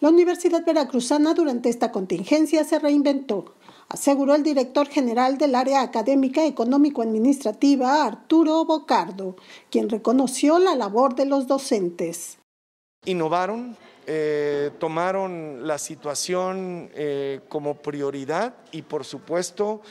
La Universidad Veracruzana durante esta contingencia se reinventó, aseguró el director general del área académica económico-administrativa, Arturo Bocardo, quien reconoció la labor de los docentes. Innovaron, eh, tomaron la situación eh, como prioridad y por supuesto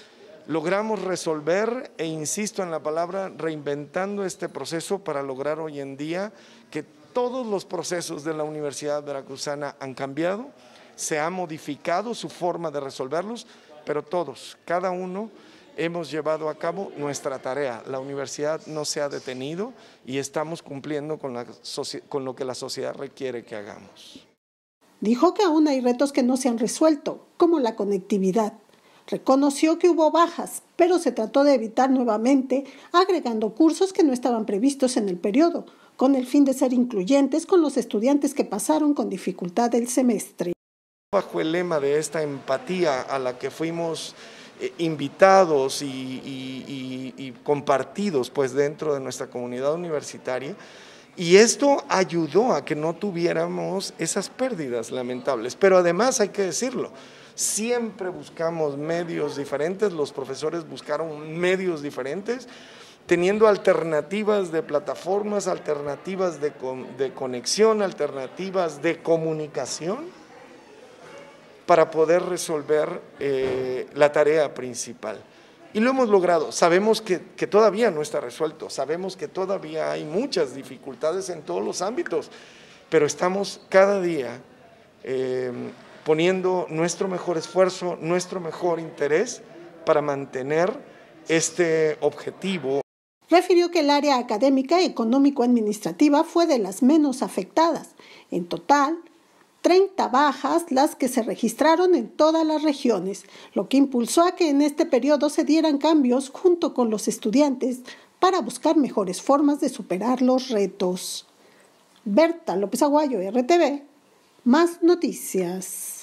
logramos resolver, e insisto en la palabra, reinventando este proceso para lograr hoy en día que todos los procesos de la Universidad Veracruzana han cambiado, se ha modificado su forma de resolverlos, pero todos, cada uno, hemos llevado a cabo nuestra tarea. La universidad no se ha detenido y estamos cumpliendo con, con lo que la sociedad requiere que hagamos. Dijo que aún hay retos que no se han resuelto, como la conectividad, Reconoció que hubo bajas, pero se trató de evitar nuevamente agregando cursos que no estaban previstos en el periodo, con el fin de ser incluyentes con los estudiantes que pasaron con dificultad el semestre. Bajo el lema de esta empatía a la que fuimos eh, invitados y, y compartidos pues dentro de nuestra comunidad universitaria, y esto ayudó a que no tuviéramos esas pérdidas lamentables. Pero además hay que decirlo, Siempre buscamos medios diferentes, los profesores buscaron medios diferentes, teniendo alternativas de plataformas, alternativas de, conexión, alternativas de comunicación para poder resolver eh, la tarea principal. Y lo hemos logrado. Sabemos que, todavía no está resuelto, sabemos que todavía hay muchas dificultades en todos los ámbitos, pero estamos cada día eh, poniendo nuestro mejor esfuerzo, nuestro mejor interés para mantener este objetivo. Refirió que el área académica, y económico-administrativa fue de las menos afectadas. En total, 30 bajas las que se registraron en todas las regiones, lo que impulsó a que en este periodo se dieran cambios junto con los estudiantes para buscar mejores formas de superar los retos. Berta López Aguayo, RTV, más noticias.